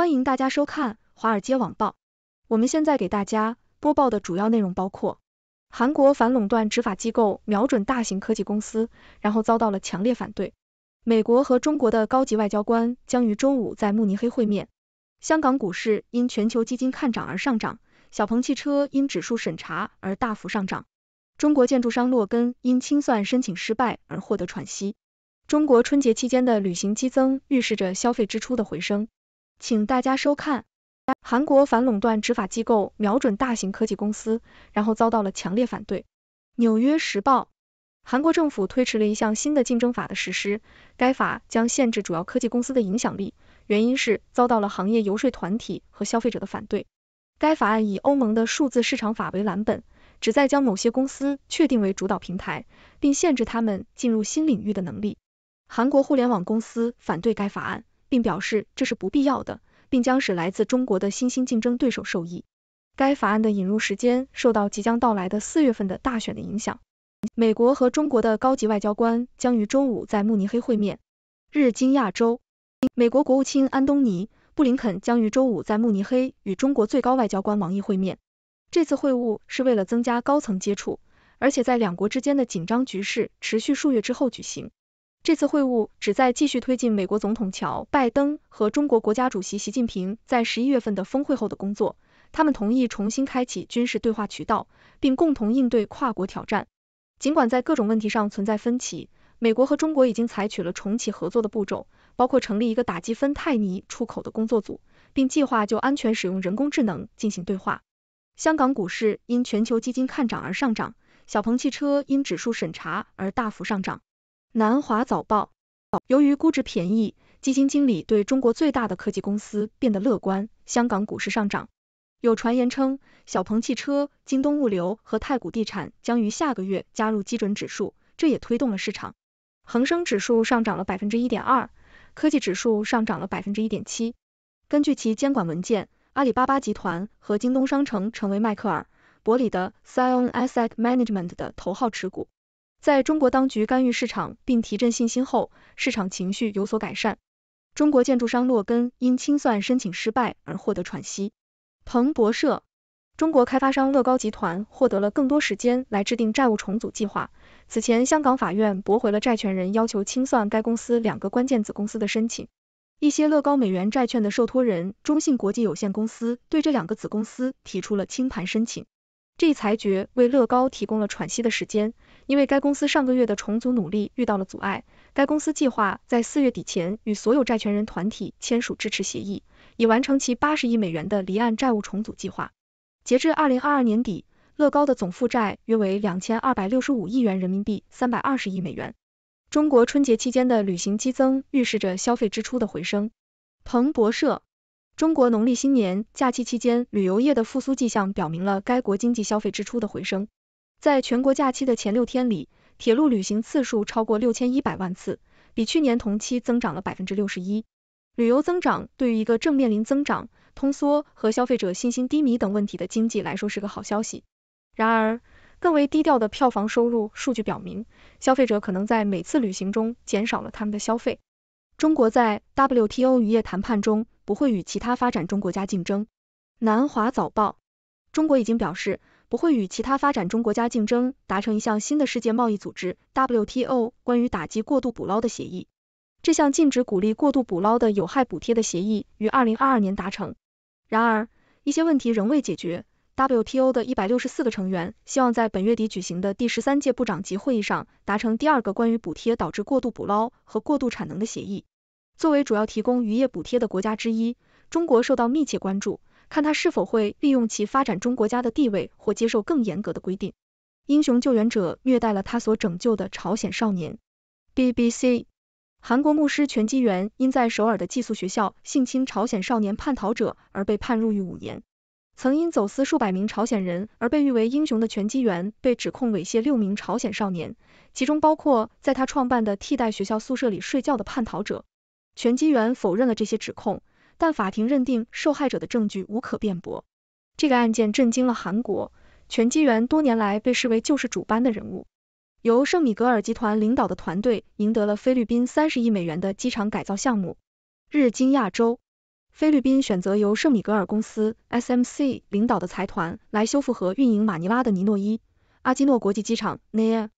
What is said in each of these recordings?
欢迎大家收看《华尔街网报》。我们现在给大家播报的主要内容包括：韩国反垄断执法机构瞄准大型科技公司，然后遭到了强烈反对；美国和中国的高级外交官将于周五在慕尼黑会面；香港股市因全球基金看涨而上涨；小鹏汽车因指数审查而大幅上涨；中国建筑商洛根因清算申请失败而获得喘息；中国春节期间的旅行激增预示着消费支出的回升。请大家收看。韩国反垄断执法机构瞄准大型科技公司，然后遭到了强烈反对。《纽约时报》：韩国政府推迟了一项新的竞争法的实施，该法将限制主要科技公司的影响力，原因是遭到了行业游说团体和消费者的反对。该法案以欧盟的数字市场法为蓝本，旨在将某些公司确定为主导平台，并限制他们进入新领域的能力。韩国互联网公司反对该法案。并表示这是不必要的，并将使来自中国的新兴竞争对手受益。该法案的引入时间受到即将到来的四月份的大选的影响。美国和中国的高级外交官将于周五在慕尼黑会面。日经亚洲，美国国务卿安东尼·布林肯将于周五在慕尼黑与中国最高外交官王毅会面。这次会晤是为了增加高层接触，而且在两国之间的紧张局势持续数月之后举行。这次会晤旨在继续推进美国总统乔拜登和中国国家主席习近平在十一月份的峰会后的工作。他们同意重新开启军事对话渠道，并共同应对跨国挑战。尽管在各种问题上存在分歧，美国和中国已经采取了重启合作的步骤，包括成立一个打击芬太尼出口的工作组，并计划就安全使用人工智能进行对话。香港股市因全球基金看涨而上涨，小鹏汽车因指数审查而大幅上涨。南华早报。由于估值便宜，基金经理对中国最大的科技公司变得乐观，香港股市上涨。有传言称，小鹏汽车、京东物流和太古地产将于下个月加入基准指数，这也推动了市场。恒生指数上涨了百分之一点二，科技指数上涨了百分之一点七。根据其监管文件，阿里巴巴集团和京东商城成为迈克尔·伯里的 Cion Asset Management 的头号持股。在中国当局干预市场并提振信心后，市场情绪有所改善。中国建筑商洛根因清算申请失败而获得喘息。彭博社，中国开发商乐高集团获得了更多时间来制定债务重组计划。此前，香港法院驳回了债权人要求清算该公司两个关键子公司的申请。一些乐高美元债券的受托人中信国际有限公司对这两个子公司提出了清盘申请。这一裁决为乐高提供了喘息的时间。因为该公司上个月的重组努力遇到了阻碍，该公司计划在四月底前与所有债权人团体签署支持协议，以完成其八十亿美元的离岸债务重组计划。截至二零二二年底，乐高的总负债约为两千二百六十五亿元人民币，三百二十亿美元。中国春节期间的旅行激增预示着消费支出的回升。彭博社，中国农历新年假期期间旅游业的复苏迹象表明了该国经济消费支出的回升。在全国假期的前六天里，铁路旅行次数超过六千一百万次，比去年同期增长了百分之六十一。旅游增长对于一个正面临增长、通缩和消费者信心低迷等问题的经济来说是个好消息。然而，更为低调的票房收入数据表明，消费者可能在每次旅行中减少了他们的消费。中国在 WTO 渔业谈判中不会与其他发展中国家竞争。南华早报：中国已经表示。不会与其他发展中国家竞争，达成一项新的世界贸易组织 （WTO） 关于打击过度捕捞的协议。这项禁止鼓励过度捕捞的有害补贴的协议于二零二二年达成。然而，一些问题仍未解决。WTO 的一百六十四个成员希望在本月底举行的第十三届部长级会议上达成第二个关于补贴导致过度捕捞和过度产能的协议。作为主要提供渔业补贴的国家之一，中国受到密切关注。看他是否会利用其发展中国家的地位，或接受更严格的规定。英雄救援者虐待了他所拯救的朝鲜少年。BBC，韩国牧师拳击员因在首尔的寄宿学校性侵朝鲜少年叛逃者而被判入狱五年。曾因走私数百名朝鲜人而被誉为英雄的拳击员被指控猥亵六名朝鲜少年，其中包括在他创办的替代学校宿舍里睡觉的叛逃者。拳击员否认了这些指控。但法庭认定受害者的证据无可辩驳。这个案件震惊了韩国。拳击员多年来被视为救世主般的人物。由圣米格尔集团领导的团队赢得了菲律宾三十亿美元的机场改造项目。日经亚洲，菲律宾选择由圣米格尔公司 （SMC） 领导的财团来修复和运营马尼拉的尼诺伊·阿基诺国际机场 （NAIA）。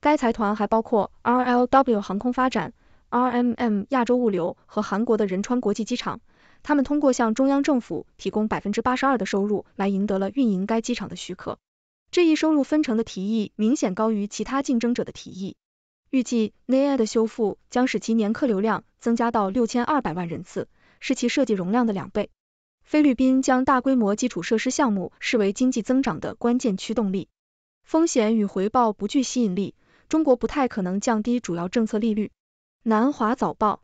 该财团还包括 RLW 航空发展、RMM 亚洲物流和韩国的仁川国际机场。他们通过向中央政府提供百分之八十二的收入来赢得了运营该机场的许可。这一收入分成的提议明显高于其他竞争者的提议。预计 n a i 的修复将使其年客流量增加到六千二百万人次，是其设计容量的两倍。菲律宾将大规模基础设施项目视为经济增长的关键驱动力。风险与回报不具吸引力，中国不太可能降低主要政策利率。南华早报。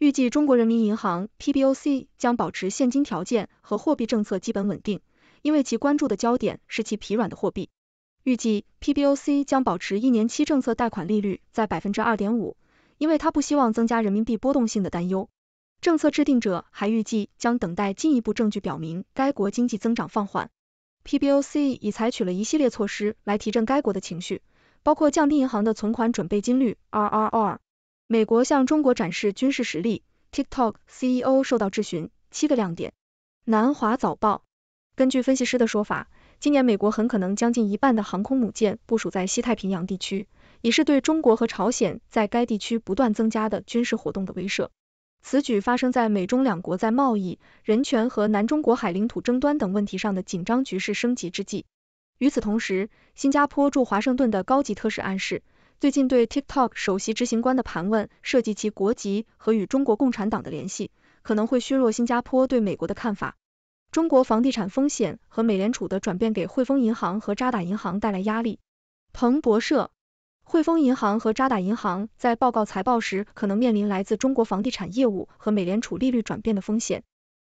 预计中国人民银行 （PBOC） 将保持现金条件和货币政策基本稳定，因为其关注的焦点是其疲软的货币。预计 PBOC 将保持一年期政策贷款利率在百分之二点五，因为他不希望增加人民币波动性的担忧。政策制定者还预计将等待进一步证据表明该国经济增长放缓。PBOC 已采取了一系列措施来提振该国的情绪，包括降低银行的存款准备金率 （RRR）。美国向中国展示军事实力，TikTok CEO 受到质询，七个亮点。南华早报根据分析师的说法，今年美国很可能将近一半的航空母舰部署在西太平洋地区，以是对中国和朝鲜在该地区不断增加的军事活动的威慑。此举发生在美中两国在贸易、人权和南中国海领土争端等问题上的紧张局势升级之际。与此同时，新加坡驻华盛顿的高级特使暗示。最近对 TikTok 首席执行官的盘问涉及其国籍和与中国共产党的联系，可能会削弱新加坡对美国的看法。中国房地产风险和美联储的转变给汇丰银行和渣打银行带来压力。彭博社，汇丰银行和渣打银行在报告财报时可能面临来自中国房地产业务和美联储利率转变的风险，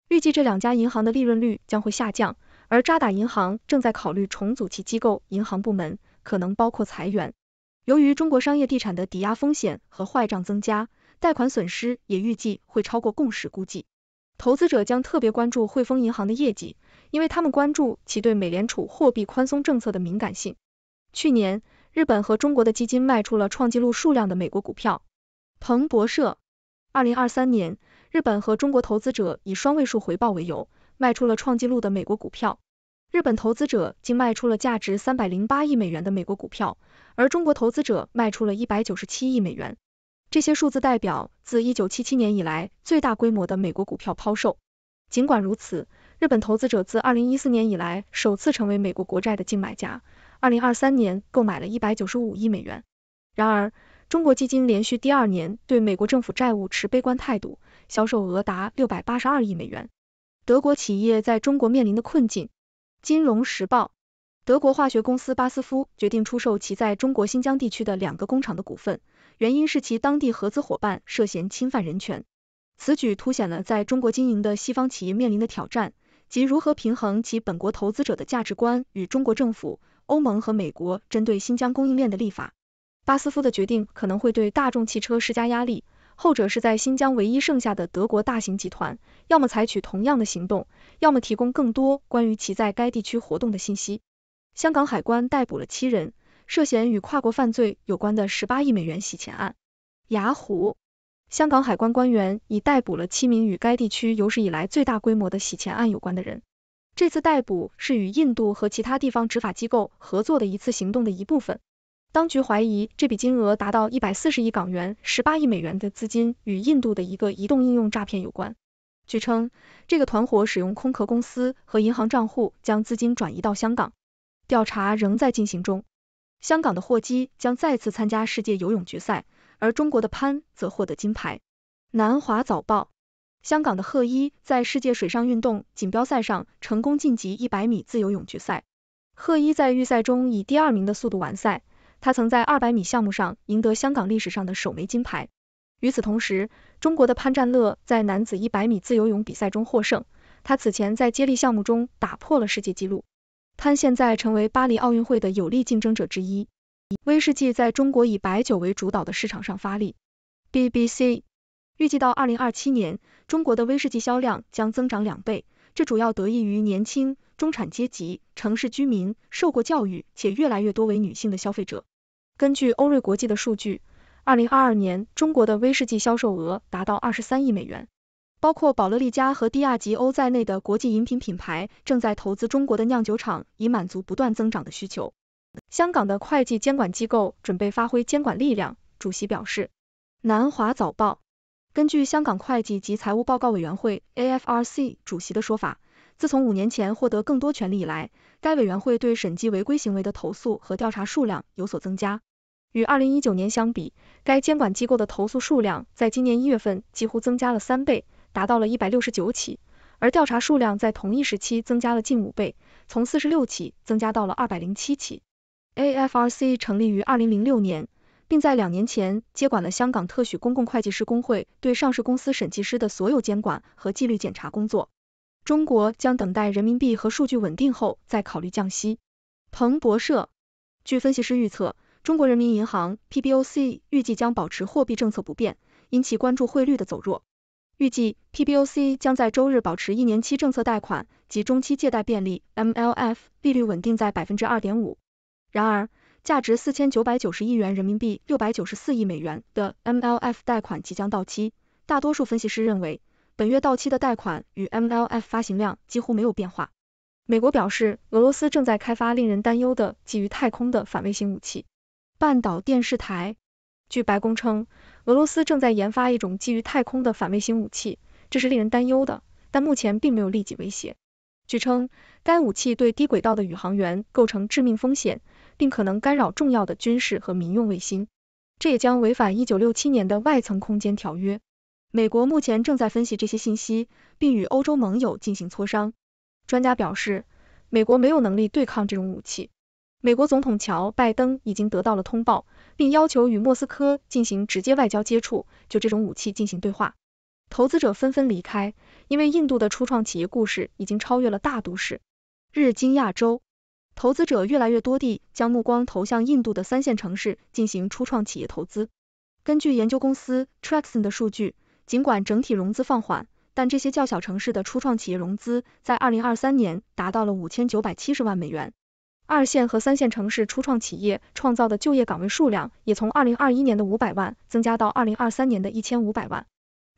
预计这两家银行的利润率将会下降。而渣打银行正在考虑重组其机构银行部门，可能包括裁员。由于中国商业地产的抵押风险和坏账增加，贷款损失也预计会超过共识估计。投资者将特别关注汇丰银行的业绩，因为他们关注其对美联储货币宽松政策的敏感性。去年，日本和中国的基金卖出了创纪录数量的美国股票。彭博社，二零二三年，日本和中国投资者以双位数回报为由卖出了创纪录的美国股票。日本投资者竟卖出了价值三百零八亿美元的美国股票，而中国投资者卖出了一百九十七亿美元。这些数字代表自一九七七年以来最大规模的美国股票抛售。尽管如此，日本投资者自二零一四年以来首次成为美国国债的净买家，二零二三年购买了一百九十五亿美元。然而，中国基金连续第二年对美国政府债务持悲观态度，销售额达六百八十二亿美元。德国企业在中国面临的困境。《金融时报》：德国化学公司巴斯夫决定出售其在中国新疆地区的两个工厂的股份，原因是其当地合资伙伴涉嫌侵犯人权。此举凸显了在中国经营的西方企业面临的挑战，即如何平衡其本国投资者的价值观与中国政府、欧盟和美国针对新疆供应链的立法。巴斯夫的决定可能会对大众汽车施加压力。后者是在新疆唯一剩下的德国大型集团，要么采取同样的行动，要么提供更多关于其在该地区活动的信息。香港海关逮捕了七人，涉嫌与跨国犯罪有关的十八亿美元洗钱案。雅虎，香港海关官员已逮捕了七名与该地区有史以来最大规模的洗钱案有关的人。这次逮捕是与印度和其他地方执法机构合作的一次行动的一部分。当局怀疑这笔金额达到一百四十亿港元、十八亿美元的资金与印度的一个移动应用诈骗有关。据称，这个团伙使用空壳公司和银行账户将资金转移到香港。调查仍在进行中。香港的霍基将再次参加世界游泳决赛，而中国的潘则获得金牌。南华早报：香港的贺一在世界水上运动锦标赛上成功晋级一百米自由泳决赛。贺一在预赛中以第二名的速度完赛。他曾在二百米项目上赢得香港历史上的首枚金牌。与此同时，中国的潘占乐在男子一百米自由泳比赛中获胜。他此前在接力项目中打破了世界纪录。潘现在成为巴黎奥运会的有力竞争者之一。威士忌在中国以白酒为主导的市场上发力。BBC 预计到二零二七年，中国的威士忌销量将增长两倍，这主要得益于年轻、中产阶级、城市居民、受过教育且越来越多为女性的消费者。根据欧瑞国际的数据，二零二二年中国的威士忌销售额达到二十三亿美元。包括宝乐利加和蒂亚吉欧在内的国际饮品品牌正在投资中国的酿酒厂，以满足不断增长的需求。香港的会计监管机构准备发挥监管力量，主席表示。南华早报，根据香港会计及财务报告委员会 （AFRC） 主席的说法。自从五年前获得更多权利以来，该委员会对审计违规行为的投诉和调查数量有所增加。与二零一九年相比，该监管机构的投诉数量在今年一月份几乎增加了三倍，达到了一百六十九起，而调查数量在同一时期增加了近五倍，从四十六起增加到了二百零七起。A F R C 成立于二零零六年，并在两年前接管了香港特许公共会计师工会对上市公司审计师的所有监管和纪律检查工作。中国将等待人民币和数据稳定后再考虑降息。彭博社，据分析师预测，中国人民银行 （PBOC） 预计将保持货币政策不变，因其关注汇率的走弱。预计 PBOC 将在周日保持一年期政策贷款及中期借贷便利 （MLF） 利率稳定在百分之二点五。然而，价值四千九百九十亿元人民币、六百九十四亿美元的 MLF 贷款即将到期，大多数分析师认为。本月到期的贷款与 MLF 发行量几乎没有变化。美国表示，俄罗斯正在开发令人担忧的基于太空的反卫星武器。半岛电视台，据白宫称，俄罗斯正在研发一种基于太空的反卫星武器，这是令人担忧的，但目前并没有立即威胁。据称，该武器对低轨道的宇航员构成致命风险，并可能干扰重要的军事和民用卫星，这也将违反一九六七年的外层空间条约。美国目前正在分析这些信息，并与欧洲盟友进行磋商。专家表示，美国没有能力对抗这种武器。美国总统乔·拜登已经得到了通报，并要求与莫斯科进行直接外交接触，就这种武器进行对话。投资者纷纷离开，因为印度的初创企业故事已经超越了大都市。日经亚洲，投资者越来越多地将目光投向印度的三线城市进行初创企业投资。根据研究公司 Traxon 的数据。尽管整体融资放缓，但这些较小城市的初创企业融资在二零二三年达到了五千九百七十万美元。二线和三线城市初创企业创造的就业岗位数量也从二零二一年的五百万增加到二零二三年的一千五百万。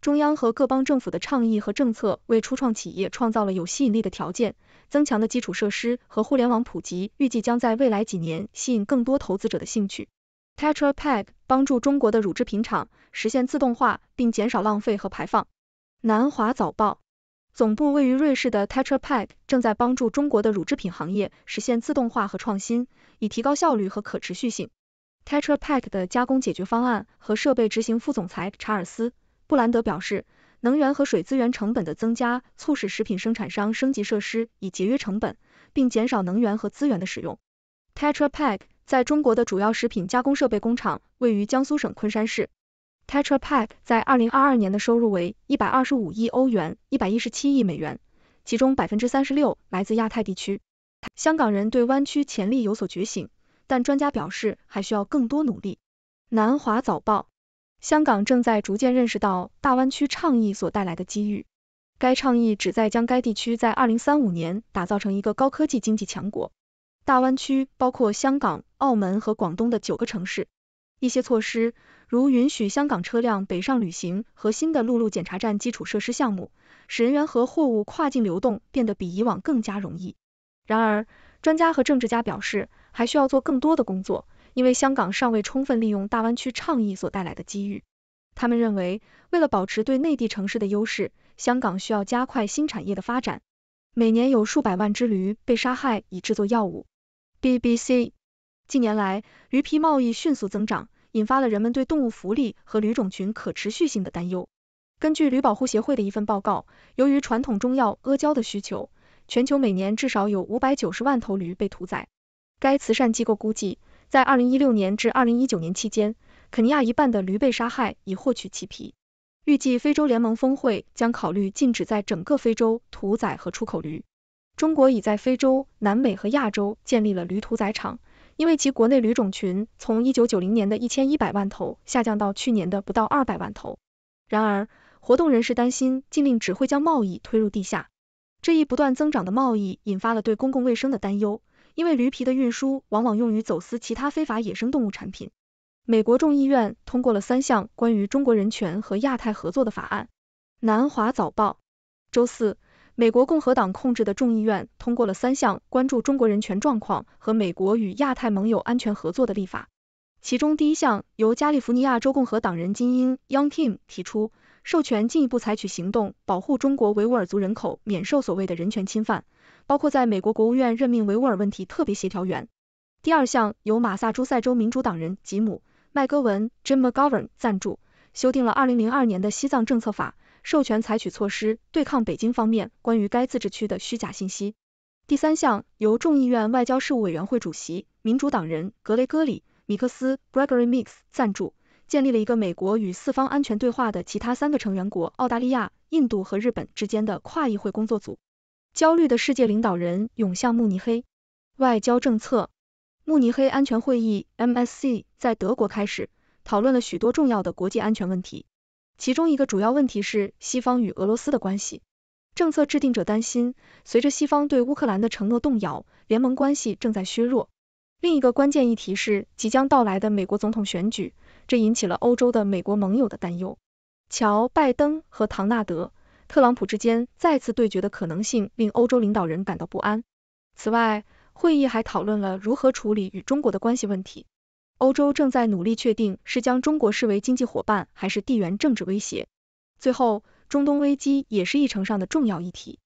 中央和各邦政府的倡议和政策为初创企业创造了有吸引力的条件，增强的基础设施和互联网普及预计将在未来几年吸引更多投资者的兴趣。Tetra Pak 帮助中国的乳制品厂实现自动化，并减少浪费和排放。南华早报，总部位于瑞士的 Tetra Pak 正在帮助中国的乳制品行业实现自动化和创新，以提高效率和可持续性。Tetra Pak 的加工解决方案和设备执行副总裁查尔斯·布兰德表示，能源和水资源成本的增加促使食品生产商升级设施，以节约成本，并减少能源和资源的使用。Tetra Pak。在中国的主要食品加工设备工厂位于江苏省昆山市。Tetra Pak 在二零二二年的收入为一百二十五亿欧元，一百一十七亿美元，其中百分之三十六来自亚太地区。香港人对湾区潜力有所觉醒，但专家表示还需要更多努力。南华早报：香港正在逐渐认识到大湾区倡议所带来的机遇。该倡议旨在将该地区在二零三五年打造成一个高科技经济强国。大湾区包括香港、澳门和广东的九个城市。一些措施，如允许香港车辆北上旅行和新的陆路检查站基础设施项目，使人员和货物跨境流动变得比以往更加容易。然而，专家和政治家表示，还需要做更多的工作，因为香港尚未充分利用大湾区倡议所带来的机遇。他们认为，为了保持对内地城市的优势，香港需要加快新产业的发展。每年有数百万只驴被杀害以制作药物。BBC：近年来，驴皮贸易迅速增长，引发了人们对动物福利和驴种群可持续性的担忧。根据驴保护协会的一份报告，由于传统中药阿胶的需求，全球每年至少有590万头驴被屠宰。该慈善机构估计，在2016年至2019年期间，肯尼亚一半的驴被杀害以获取其皮。预计非洲联盟峰会将考虑禁止在整个非洲屠宰和出口驴。中国已在非洲、南美和亚洲建立了驴屠宰场，因为其国内驴种群从一九九零年的一千一百万头下降到去年的不到二百万头。然而，活动人士担心禁令只会将贸易推入地下。这一不断增长的贸易引发了对公共卫生的担忧，因为驴皮的运输往往用于走私其他非法野生动物产品。美国众议院通过了三项关于中国人权和亚太合作的法案。南华早报，周四。美国共和党控制的众议院通过了三项关注中国人权状况和美国与亚太盟友安全合作的立法。其中第一项由加利福尼亚州共和党人金英 Young Kim 提出，授权进一步采取行动保护中国维吾尔族人口免受所谓的人权侵犯，包括在美国国务院任命维吾尔问题特别协调员。第二项由马萨诸塞州民主党人吉姆·麦戈文 Jim McGovern 赞助，修订了2002年的西藏政策法。授权采取措施对抗北京方面关于该自治区的虚假信息。第三项，由众议院外交事务委员会主席、民主党人格雷戈里·米克斯 （Gregory Mix） 赞助，建立了一个美国与四方安全对话的其他三个成员国——澳大利亚、印度和日本之间的跨议会工作组。焦虑的世界领导人涌向慕尼黑。外交政策：慕尼黑安全会议 （MSC） 在德国开始，讨论了许多重要的国际安全问题。其中一个主要问题是西方与俄罗斯的关系。政策制定者担心，随着西方对乌克兰的承诺动摇，联盟关系正在削弱。另一个关键议题是即将到来的美国总统选举，这引起了欧洲的美国盟友的担忧。乔·拜登和唐纳德·特朗普之间再次对决的可能性令欧洲领导人感到不安。此外，会议还讨论了如何处理与中国的关系问题。欧洲正在努力确定是将中国视为经济伙伴还是地缘政治威胁。最后，中东危机也是议程上的重要议题。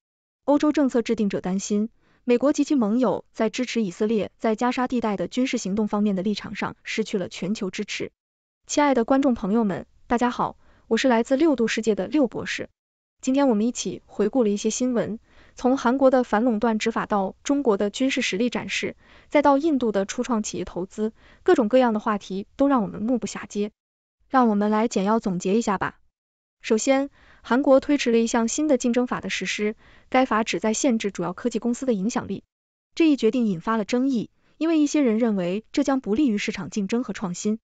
欧洲政策制定者担心，美国及其盟友在支持以色列在加沙地带的军事行动方面的立场上失去了全球支持。亲爱的观众朋友们，大家好，我是来自六度世界的六博士。今天我们一起回顾了一些新闻。从韩国的反垄断执法到中国的军事实力展示，再到印度的初创企业投资，各种各样的话题都让我们目不暇接。让我们来简要总结一下吧。首先，韩国推迟了一项新的竞争法的实施，该法旨在限制主要科技公司的影响力。这一决定引发了争议，因为一些人认为这将不利于市场竞争和创新。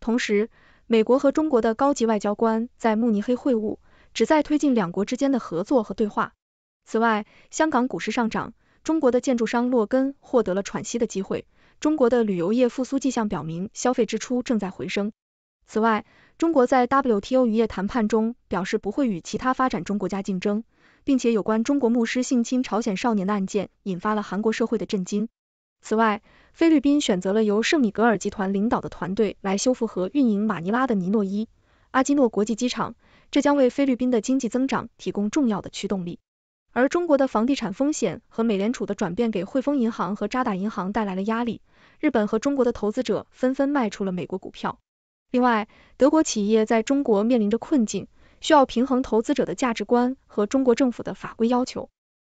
同时，美国和中国的高级外交官在慕尼黑会晤，旨在推进两国之间的合作和对话。此外，香港股市上涨，中国的建筑商洛根获得了喘息的机会。中国的旅游业复苏迹象表明消费支出正在回升。此外，中国在 WTO 渔业谈判中表示不会与其他发展中国家竞争，并且有关中国牧师性侵朝鲜少年的案件引发了韩国社会的震惊。此外，菲律宾选择了由圣米格尔集团领导的团队来修复和运营马尼拉的尼诺伊·阿基诺国际机场，这将为菲律宾的经济增长提供重要的驱动力。而中国的房地产风险和美联储的转变给汇丰银行和渣打银行带来了压力。日本和中国的投资者纷纷卖出了美国股票。另外，德国企业在中国面临着困境，需要平衡投资者的价值观和中国政府的法规要求。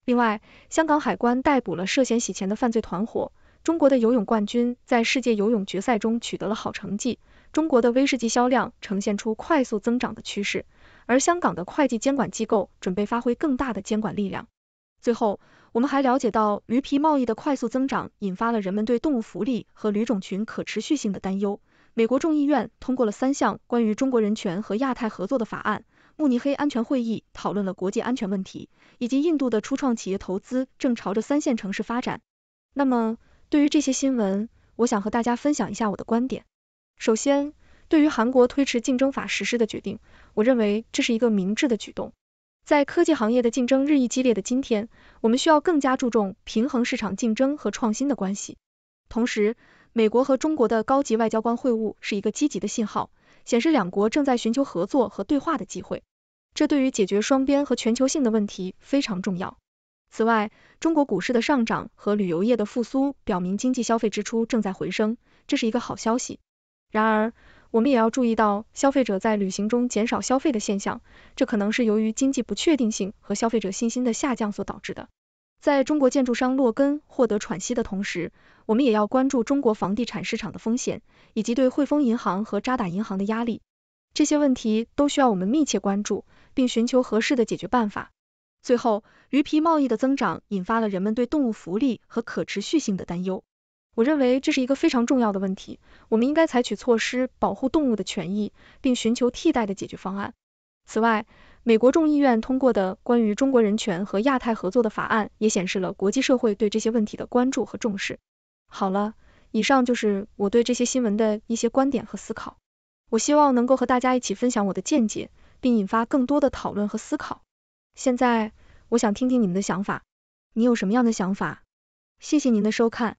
另外，香港海关逮捕了涉嫌洗钱的犯罪团伙。中国的游泳冠军在世界游泳决赛中取得了好成绩。中国的威士忌销量呈现出快速增长的趋势。而香港的会计监管机构准备发挥更大的监管力量。最后，我们还了解到，驴皮贸易的快速增长引发了人们对动物福利和驴种群可持续性的担忧。美国众议院通过了三项关于中国人权和亚太合作的法案。慕尼黑安全会议讨论了国际安全问题，以及印度的初创企业投资正朝着三线城市发展。那么，对于这些新闻，我想和大家分享一下我的观点。首先，对于韩国推迟竞争法实施的决定，我认为这是一个明智的举动。在科技行业的竞争日益激烈的今天，我们需要更加注重平衡市场竞争和创新的关系。同时，美国和中国的高级外交官会晤是一个积极的信号，显示两国正在寻求合作和对话的机会，这对于解决双边和全球性的问题非常重要。此外，中国股市的上涨和旅游业的复苏表明经济消费支出正在回升，这是一个好消息。然而，我们也要注意到消费者在旅行中减少消费的现象，这可能是由于经济不确定性和消费者信心的下降所导致的。在中国建筑商洛根获得喘息的同时，我们也要关注中国房地产市场的风险以及对汇丰银行和渣打银行的压力。这些问题都需要我们密切关注，并寻求合适的解决办法。最后，鱼皮贸易的增长引发了人们对动物福利和可持续性的担忧。我认为这是一个非常重要的问题，我们应该采取措施保护动物的权益，并寻求替代的解决方案。此外，美国众议院通过的关于中国人权和亚太合作的法案，也显示了国际社会对这些问题的关注和重视。好了，以上就是我对这些新闻的一些观点和思考。我希望能够和大家一起分享我的见解，并引发更多的讨论和思考。现在，我想听听你们的想法，你有什么样的想法？谢谢您的收看。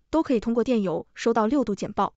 都可以通过电邮收到六度简报。